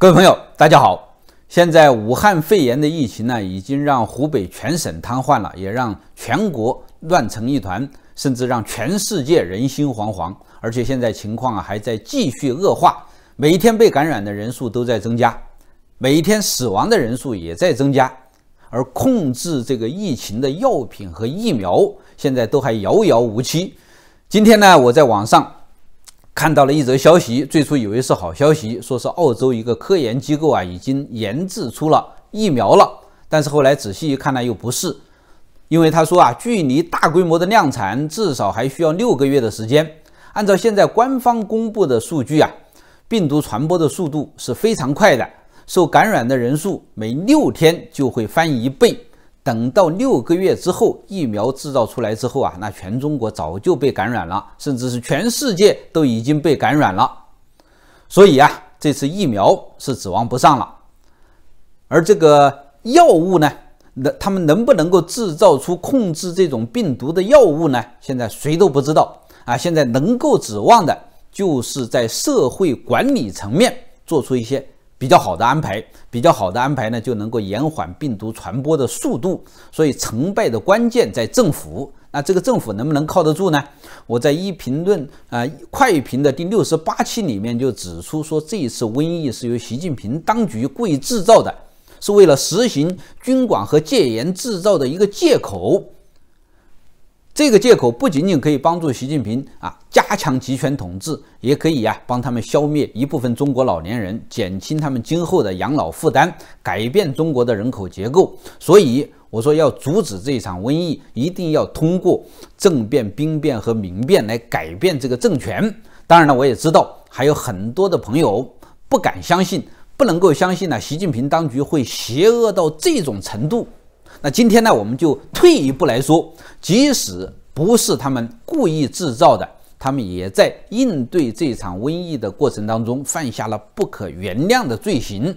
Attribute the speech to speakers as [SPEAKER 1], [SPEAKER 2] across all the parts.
[SPEAKER 1] 各位朋友，大家好！现在武汉肺炎的疫情呢，已经让湖北全省瘫痪了，也让全国乱成一团，甚至让全世界人心惶惶。而且现在情况啊还在继续恶化，每一天被感染的人数都在增加，每一天死亡的人数也在增加。而控制这个疫情的药品和疫苗，现在都还遥遥无期。今天呢，我在网上。看到了一则消息，最初以为是好消息，说是澳洲一个科研机构啊已经研制出了疫苗了。但是后来仔细一看呢，又不是，因为他说啊，距离大规模的量产至少还需要六个月的时间。按照现在官方公布的数据啊，病毒传播的速度是非常快的，受感染的人数每六天就会翻一倍。等到六个月之后，疫苗制造出来之后啊，那全中国早就被感染了，甚至是全世界都已经被感染了。所以啊，这次疫苗是指望不上了。而这个药物呢，能他们能不能够制造出控制这种病毒的药物呢？现在谁都不知道啊。现在能够指望的就是在社会管理层面做出一些。比较好的安排，比较好的安排呢，就能够延缓病毒传播的速度。所以，成败的关键在政府。那这个政府能不能靠得住呢？我在一评论啊快评的第六十八期里面就指出说，这一次瘟疫是由习近平当局故意制造的，是为了实行军管和戒严制造的一个借口。这个借口不仅仅可以帮助习近平啊加强集权统治，也可以啊帮他们消灭一部分中国老年人，减轻他们今后的养老负担，改变中国的人口结构。所以我说，要阻止这一场瘟疫，一定要通过政变、兵变和民变来改变这个政权。当然了，我也知道还有很多的朋友不敢相信，不能够相信呢，习近平当局会邪恶到这种程度。那今天呢，我们就退一步来说，即使不是他们故意制造的，他们也在应对这场瘟疫的过程当中犯下了不可原谅的罪行。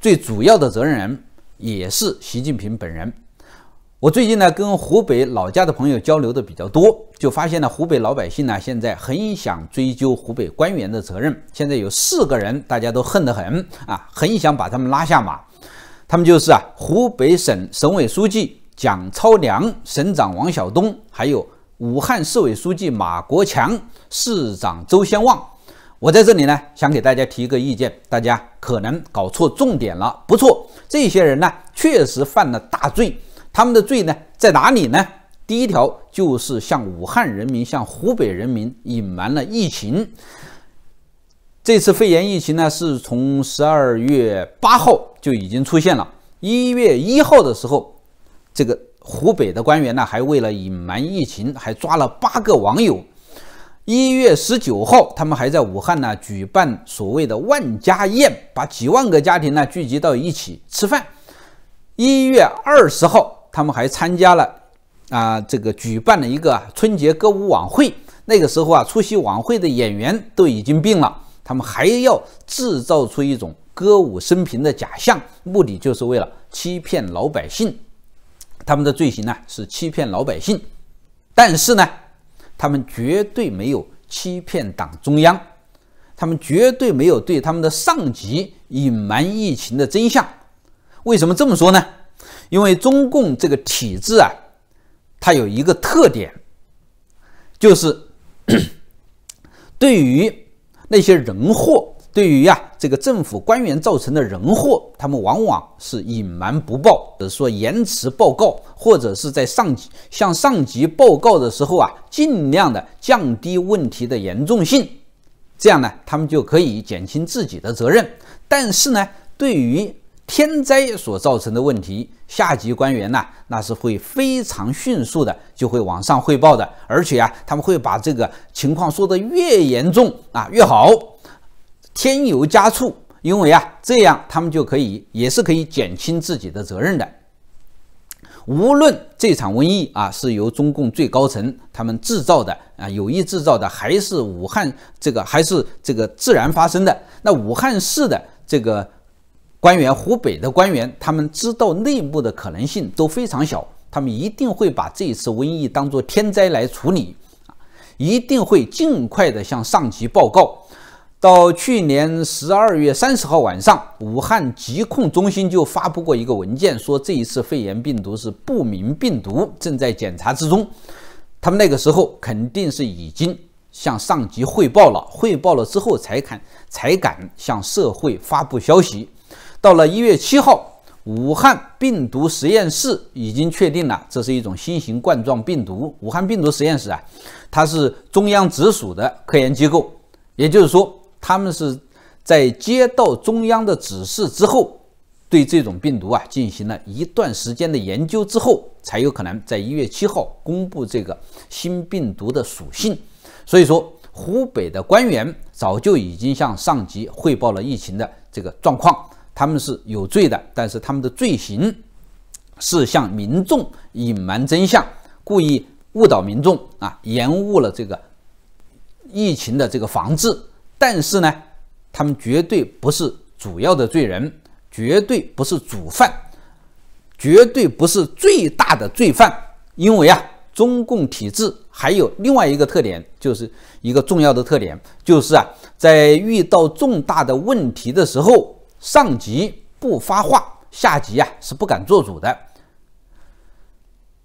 [SPEAKER 1] 最主要的责任人也是习近平本人。我最近呢，跟湖北老家的朋友交流的比较多，就发现了湖北老百姓呢，现在很想追究湖北官员的责任。现在有四个人，大家都恨得很啊，很想把他们拉下马。他们就是啊，湖北省省委书记蒋超良、省长王晓东，还有武汉市委书记马国强、市长周先旺。我在这里呢，想给大家提一个意见，大家可能搞错重点了。不错，这些人呢确实犯了大罪。他们的罪呢在哪里呢？第一条就是向武汉人民、向湖北人民隐瞒了疫情。这次肺炎疫情呢，是从十二月八号。就已经出现了。一月一号的时候，这个湖北的官员呢，还为了隐瞒疫情，还抓了八个网友。一月十九号，他们还在武汉呢举办所谓的万家宴，把几万个家庭呢聚集到一起吃饭。一月二十号，他们还参加了啊这个举办了一个春节歌舞晚会。那个时候啊，出席晚会的演员都已经病了，他们还要制造出一种。歌舞升平的假象，目的就是为了欺骗老百姓。他们的罪行呢是欺骗老百姓，但是呢，他们绝对没有欺骗党中央，他们绝对没有对他们的上级隐瞒疫情的真相。为什么这么说呢？因为中共这个体制啊，它有一个特点，就是 对于那些人祸。对于呀，这个政府官员造成的人祸，他们往往是隐瞒不报，或者说延迟报告，或者是在上级向上级报告的时候啊，尽量的降低问题的严重性，这样呢，他们就可以减轻自己的责任。但是呢，对于天灾所造成的问题，下级官员呢，那是会非常迅速的就会往上汇报的，而且啊，他们会把这个情况说的越严重啊越好。添油加醋，因为啊，这样他们就可以也是可以减轻自己的责任的。无论这场瘟疫啊是由中共最高层他们制造的啊，有意制造的，还是武汉这个还是这个自然发生的，那武汉市的这个官员、湖北的官员，他们知道内幕的可能性都非常小，他们一定会把这一次瘟疫当作天灾来处理，一定会尽快的向上级报告。到去年十二月三十号晚上，武汉疾控中心就发布过一个文件，说这一次肺炎病毒是不明病毒，正在检查之中。他们那个时候肯定是已经向上级汇报了，汇报了之后才敢才敢向社会发布消息。到了一月七号，武汉病毒实验室已经确定了这是一种新型冠状病毒。武汉病毒实验室啊，它是中央直属的科研机构，也就是说。他们是在接到中央的指示之后，对这种病毒啊进行了一段时间的研究之后，才有可能在一月七号公布这个新病毒的属性。所以说，湖北的官员早就已经向上级汇报了疫情的这个状况，他们是有罪的，但是他们的罪行是向民众隐瞒真相，故意误导民众啊，延误了这个疫情的这个防治。但是呢，他们绝对不是主要的罪人，绝对不是主犯，绝对不是最大的罪犯。因为啊，中共体制还有另外一个特点，就是一个重要的特点，就是啊，在遇到重大的问题的时候，上级不发话，下级啊是不敢做主的。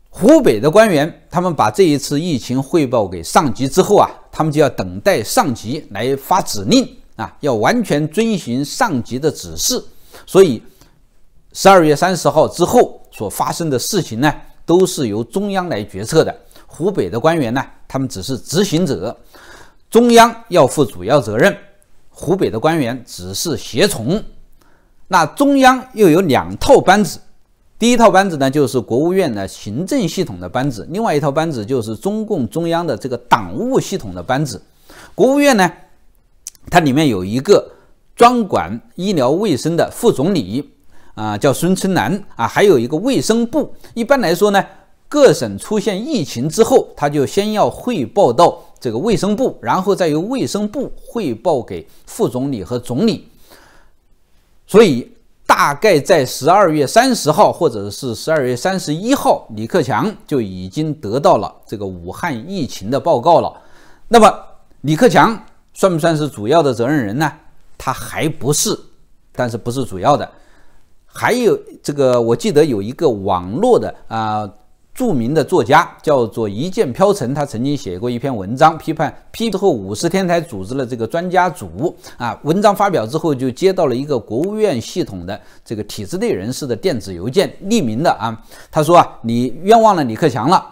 [SPEAKER 1] 湖北的官员他们把这一次疫情汇报给上级之后啊。他们就要等待上级来发指令啊，要完全遵循上级的指示。所以，十二月三十号之后所发生的事情呢，都是由中央来决策的。湖北的官员呢，他们只是执行者，中央要负主要责任，湖北的官员只是协从。那中央又有两套班子。第一套班子呢，就是国务院的行政系统的班子；另外一套班子就是中共中央的这个党务系统的班子。国务院呢，它里面有一个专管医疗卫生的副总理，啊，叫孙春兰啊，还有一个卫生部。一般来说呢，各省出现疫情之后，他就先要汇报到这个卫生部，然后再由卫生部汇报给副总理和总理。所以，大概在十二月三十号，或者是十二月三十一号，李克强就已经得到了这个武汉疫情的报告了。那么，李克强算不算是主要的责任人呢？他还不是，但是不是主要的。还有这个，我记得有一个网络的啊。著名的作家叫做一剑飘尘，他曾经写过一篇文章，批判，批之后五十天才组织了这个专家组啊。文章发表之后，就接到了一个国务院系统的这个体制内人士的电子邮件，匿名的啊。他说啊，你冤枉了李克强了，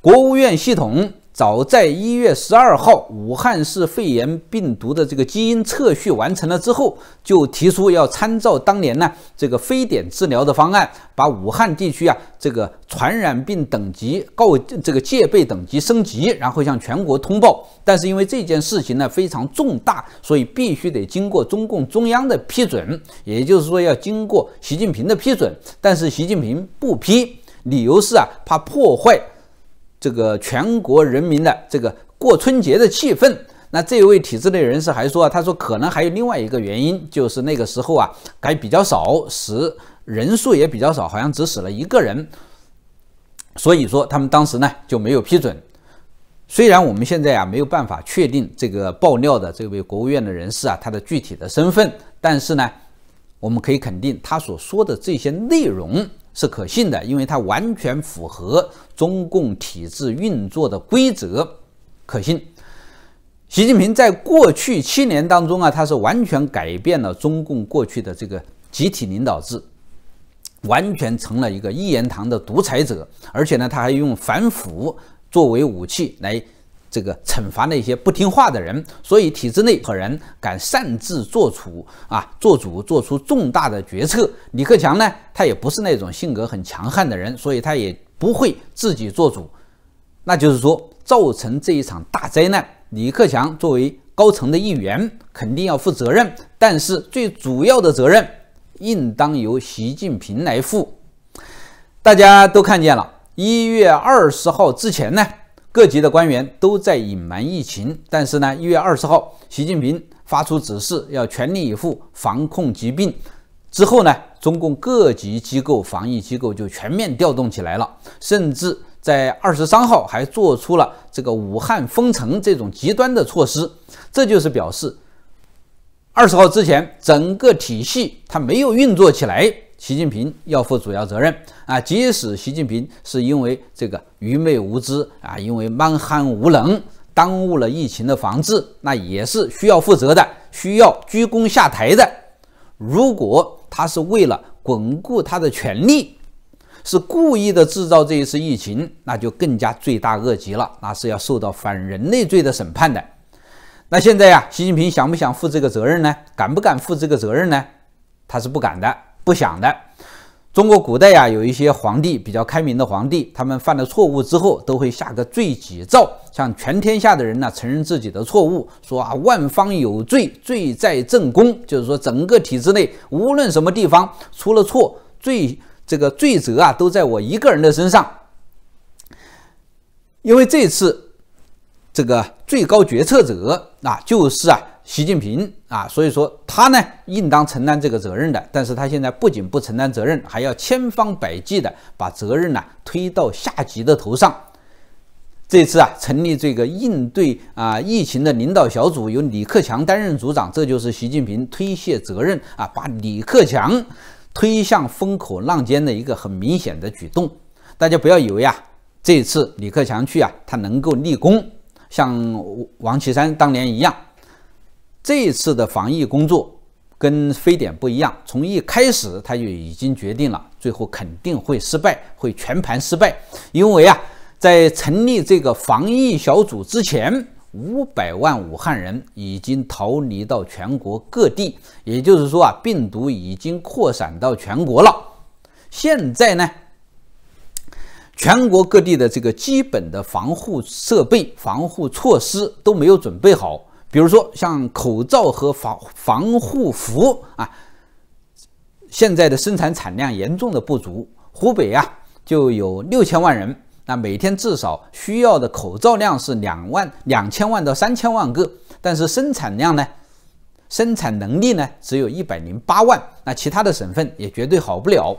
[SPEAKER 1] 国务院系统。早在一月十二号，武汉市肺炎病毒的这个基因测序完成了之后，就提出要参照当年呢这个非典治疗的方案，把武汉地区啊这个传染病等级告这个戒备等级升级，然后向全国通报。但是因为这件事情呢非常重大，所以必须得经过中共中央的批准，也就是说要经过习近平的批准。但是习近平不批，理由是啊怕破坏。这个全国人民的这个过春节的气氛，那这位体制内人士还说啊，他说可能还有另外一个原因，就是那个时候啊改比较少，死人数也比较少，好像只死了一个人，所以说他们当时呢就没有批准。虽然我们现在啊没有办法确定这个爆料的这位国务院的人士啊他的具体的身份，但是呢，我们可以肯定他所说的这些内容。是可信的，因为它完全符合中共体制运作的规则，可信。习近平在过去七年当中啊，他是完全改变了中共过去的这个集体领导制，完全成了一个一言堂的独裁者，而且呢，他还用反腐作为武器来。这个惩罚那些不听话的人，所以体制内和人敢擅自做主啊，做主做出重大的决策。李克强呢，他也不是那种性格很强悍的人，所以他也不会自己做主。那就是说，造成这一场大灾难，李克强作为高层的一员，肯定要负责任。但是最主要的责任应当由习近平来负。大家都看见了，一月二十号之前呢？各级的官员都在隐瞒疫情，但是呢，一月二十号，习近平发出指示，要全力以赴防控疾病。之后呢，中共各级机构、防疫机构就全面调动起来了，甚至在二十三号还做出了这个武汉封城这种极端的措施。这就是表示，二十号之前整个体系它没有运作起来。习近平要负主要责任啊！即使习近平是因为这个愚昧无知啊，因为蛮悍无能，耽误了疫情的防治，那也是需要负责的，需要鞠躬下台的。如果他是为了巩固他的权利，是故意的制造这一次疫情，那就更加罪大恶极了，那是要受到反人类罪的审判的。那现在呀，习近平想不想负这个责任呢？敢不敢负这个责任呢？他是不敢的。不想的，中国古代呀，有一些皇帝比较开明的皇帝，他们犯了错误之后，都会下个罪己诏，向全天下的人呢承认自己的错误，说啊万方有罪，罪在正宫，就是说整个体制内无论什么地方出了错，罪这个罪责啊都在我一个人的身上。因为这次这个最高决策者啊，就是啊习近平。啊，所以说他呢应当承担这个责任的，但是他现在不仅不承担责任，还要千方百计的把责任呢推到下级的头上。这次啊成立这个应对啊疫情的领导小组，由李克强担任组长，这就是习近平推卸责任啊，把李克强推向风口浪尖的一个很明显的举动。大家不要以为啊，这次李克强去啊，他能够立功，像王岐山当年一样。这一次的防疫工作跟非典不一样，从一开始他就已经决定了，最后肯定会失败，会全盘失败。因为啊，在成立这个防疫小组之前，五百万武汉人已经逃离到全国各地，也就是说啊，病毒已经扩散到全国了。现在呢，全国各地的这个基本的防护设备、防护措施都没有准备好。比如说，像口罩和防防护服啊，现在的生产产量严重的不足。湖北啊，就有六千万人，那每天至少需要的口罩量是两万两千万到三千万个，但是生产量呢，生产能力呢，只有一百零八万。那其他的省份也绝对好不了。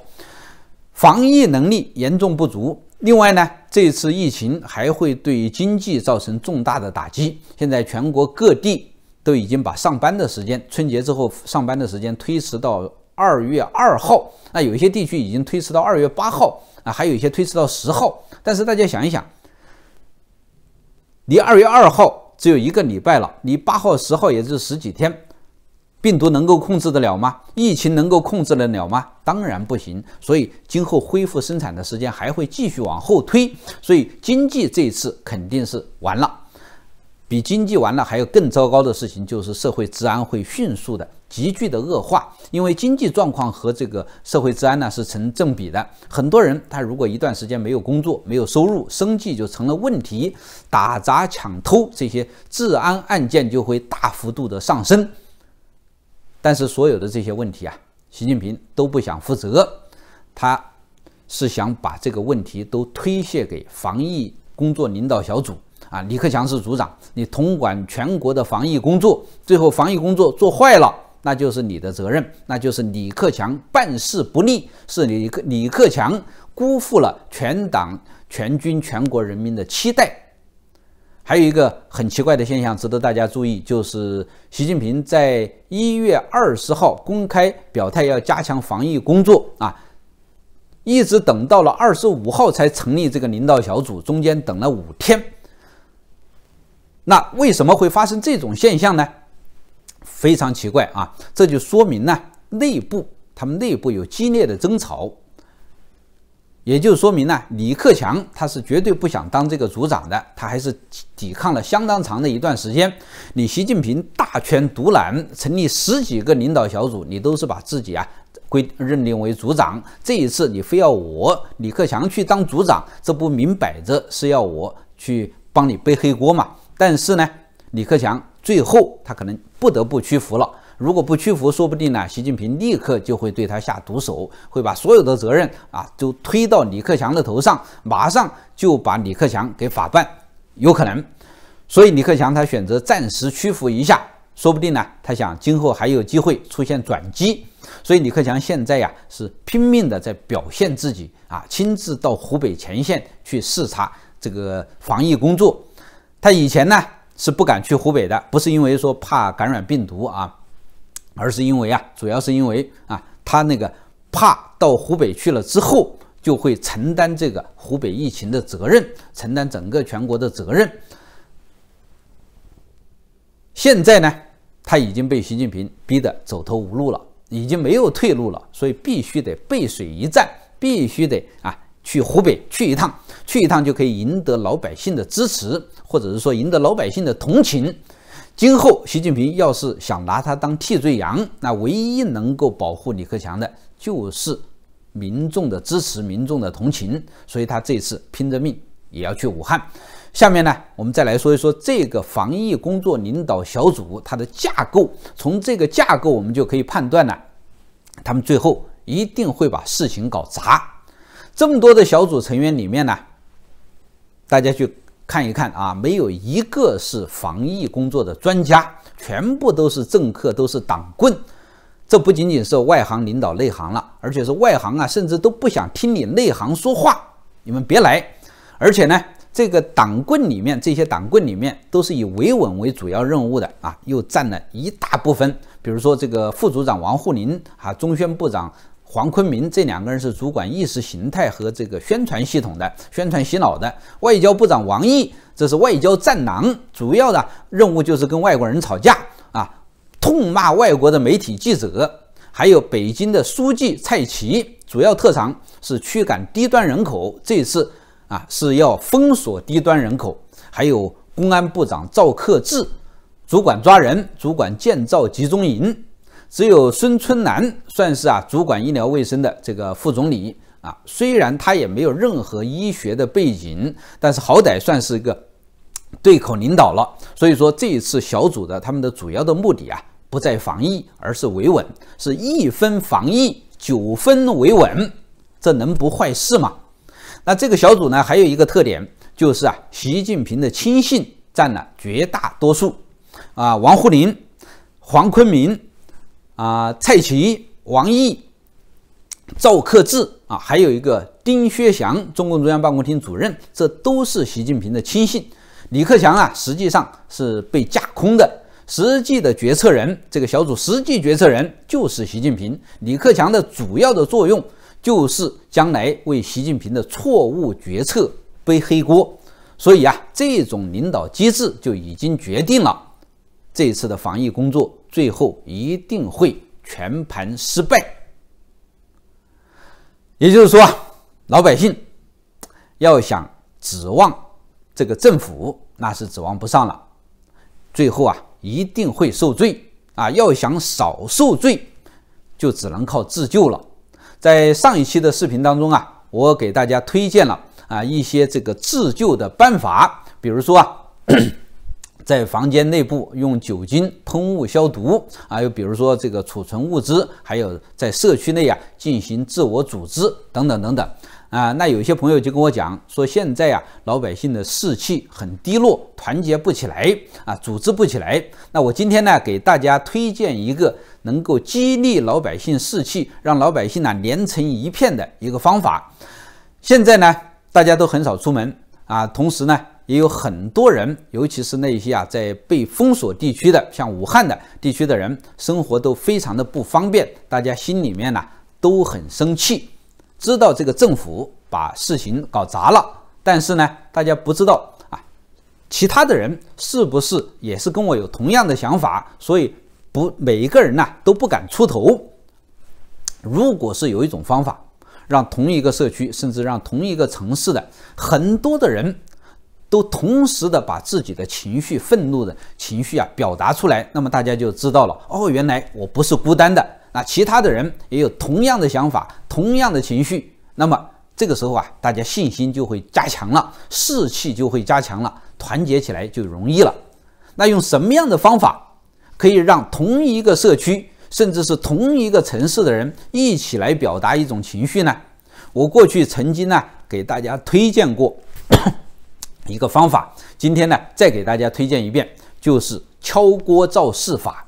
[SPEAKER 1] 防疫能力严重不足。另外呢，这次疫情还会对经济造成重大的打击。现在全国各地都已经把上班的时间，春节之后上班的时间推迟到二月二号，那有些地区已经推迟到二月八号，啊，还有一些推迟到十号。但是大家想一想，离二月二号只有一个礼拜了，离八号、十号也就十几天。病毒能够控制得了吗？疫情能够控制得了吗？当然不行。所以今后恢复生产的时间还会继续往后推。所以经济这次肯定是完了。比经济完了还有更糟糕的事情，就是社会治安会迅速的急剧的恶化。因为经济状况和这个社会治安呢是成正比的。很多人他如果一段时间没有工作、没有收入，生计就成了问题，打砸抢偷这些治安案件就会大幅度的上升。但是所有的这些问题啊，习近平都不想负责，他是想把这个问题都推卸给防疫工作领导小组啊。李克强是组长，你统管全国的防疫工作，最后防疫工作做坏了，那就是你的责任，那就是李克强办事不力，是李克李克强辜负了全党、全军、全国人民的期待。还有一个很奇怪的现象值得大家注意，就是习近平在一月二十号公开表态要加强防疫工作啊，一直等到了二十五号才成立这个领导小组，中间等了五天。那为什么会发生这种现象呢？非常奇怪啊！这就说明呢，内部他们内部有激烈的争吵。也就说明呢，李克强他是绝对不想当这个组长的，他还是抵抗了相当长的一段时间。你习近平大权独揽，成立十几个领导小组，你都是把自己啊归认定为组长。这一次你非要我李克强去当组长，这不明摆着是要我去帮你背黑锅嘛？但是呢，李克强最后他可能不得不屈服了。如果不屈服，说不定呢，习近平立刻就会对他下毒手，会把所有的责任啊都推到李克强的头上，马上就把李克强给法办，有可能。所以李克强他选择暂时屈服一下，说不定呢，他想今后还有机会出现转机。所以李克强现在呀是拼命的在表现自己啊，亲自到湖北前线去视察这个防疫工作。他以前呢是不敢去湖北的，不是因为说怕感染病毒啊。而是因为啊，主要是因为啊，他那个怕到湖北去了之后，就会承担这个湖北疫情的责任，承担整个全国的责任。现在呢，他已经被习近平逼得走投无路了，已经没有退路了，所以必须得背水一战，必须得啊去湖北去一趟，去一趟就可以赢得老百姓的支持，或者是说赢得老百姓的同情。今后，习近平要是想拿他当替罪羊，那唯一能够保护李克强的，就是民众的支持、民众的同情。所以他这次拼着命也要去武汉。下面呢，我们再来说一说这个防疫工作领导小组它的架构。从这个架构，我们就可以判断呢，他们最后一定会把事情搞砸。这么多的小组成员里面呢，大家去。看一看啊，没有一个是防疫工作的专家，全部都是政客，都是党棍。这不仅仅是外行领导内行了，而且是外行啊，甚至都不想听你内行说话。你们别来。而且呢，这个党棍里面，这些党棍里面都是以维稳为主要任务的啊，又占了一大部分。比如说这个副组长王沪宁啊，中宣部长。黄坤明这两个人是主管意识形态和这个宣传系统的，宣传洗脑的。外交部长王毅，这是外交战狼，主要的任务就是跟外国人吵架啊，痛骂外国的媒体记者。还有北京的书记蔡奇，主要特长是驱赶低端人口，这次啊是要封锁低端人口。还有公安部长赵克志，主管抓人，主管建造集中营。只有孙春兰算是啊主管医疗卫生的这个副总理啊，虽然他也没有任何医学的背景，但是好歹算是一个对口领导了。所以说，这一次小组的他们的主要的目的啊，不在防疫，而是维稳，是一分防疫，九分维稳，这能不坏事吗？那这个小组呢，还有一个特点就是啊，习近平的亲信占了绝大多数啊，王沪宁、黄坤明。啊，蔡奇、王毅、赵克志啊，还有一个丁薛祥，中共中央办公厅主任，这都是习近平的亲信。李克强啊，实际上是被架空的，实际的决策人，这个小组实际决策人就是习近平。李克强的主要的作用就是将来为习近平的错误决策背黑锅。所以啊，这种领导机制就已经决定了。这次的防疫工作最后一定会全盘失败，也就是说，老百姓要想指望这个政府，那是指望不上了。最后啊，一定会受罪啊！要想少受罪，就只能靠自救了。在上一期的视频当中啊，我给大家推荐了啊一些这个自救的办法，比如说啊。在房间内部用酒精喷雾消毒，啊，又比如说这个储存物资，还有在社区内啊进行自我组织等等等等，啊，那有些朋友就跟我讲说现在啊，老百姓的士气很低落，团结不起来啊，组织不起来。那我今天呢给大家推荐一个能够激励老百姓士气，让老百姓呢连成一片的一个方法。现在呢大家都很少出门啊，同时呢。也有很多人，尤其是那些啊在被封锁地区的，像武汉的地区的人，生活都非常的不方便。大家心里面呢都很生气，知道这个政府把事情搞砸了，但是呢，大家不知道啊，其他的人是不是也是跟我有同样的想法，所以不每一个人呢都不敢出头。如果是有一种方法，让同一个社区，甚至让同一个城市的很多的人，都同时的把自己的情绪、愤怒的情绪啊表达出来，那么大家就知道了。哦，原来我不是孤单的，那其他的人也有同样的想法、同样的情绪。那么这个时候啊，大家信心就会加强了，士气就会加强了，团结起来就容易了。那用什么样的方法可以让同一个社区，甚至是同一个城市的人一起来表达一种情绪呢？我过去曾经呢给大家推荐过。一个方法，今天呢再给大家推荐一遍，就是敲锅造势法。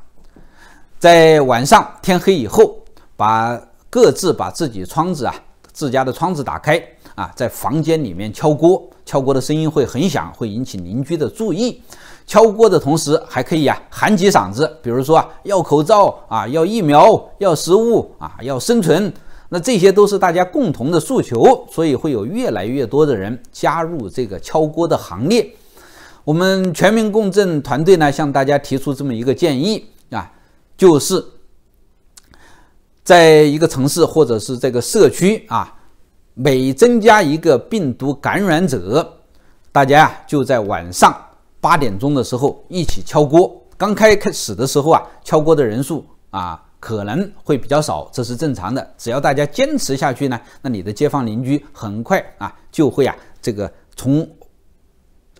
[SPEAKER 1] 在晚上天黑以后，把各自把自己窗子啊自家的窗子打开啊，在房间里面敲锅，敲锅的声音会很响，会引起邻居的注意。敲锅的同时，还可以啊喊几嗓子，比如说啊要口罩啊要疫苗要食物啊要生存。那这些都是大家共同的诉求，所以会有越来越多的人加入这个敲锅的行列。我们全民共振团队呢，向大家提出这么一个建议啊，就是在一个城市或者是这个社区啊，每增加一个病毒感染者，大家就在晚上八点钟的时候一起敲锅。刚开开始的时候啊，敲锅的人数啊。可能会比较少，这是正常的。只要大家坚持下去呢，那你的街坊邻居很快啊就会啊这个从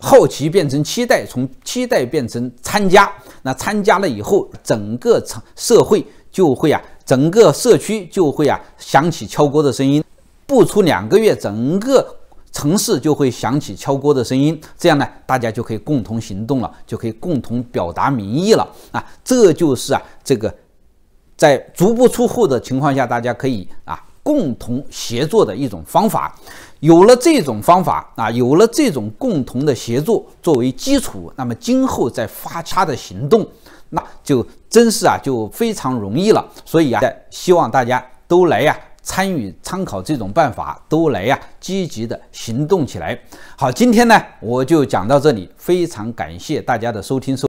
[SPEAKER 1] 好奇变成期待，从期待变成参加。那参加了以后，整个城社会就会啊整个社区就会啊响起敲锅的声音。不出两个月，整个城市就会响起敲锅的声音。这样呢，大家就可以共同行动了，就可以共同表达民意了啊！这就是啊这个。在足不出户的情况下，大家可以啊共同协作的一种方法。有了这种方法啊，有了这种共同的协作作为基础，那么今后再发差的行动，那就真是啊就非常容易了。所以啊，希望大家都来呀参与参考这种办法，都来呀积极的行动起来。好，今天呢我就讲到这里，非常感谢大家的收听收。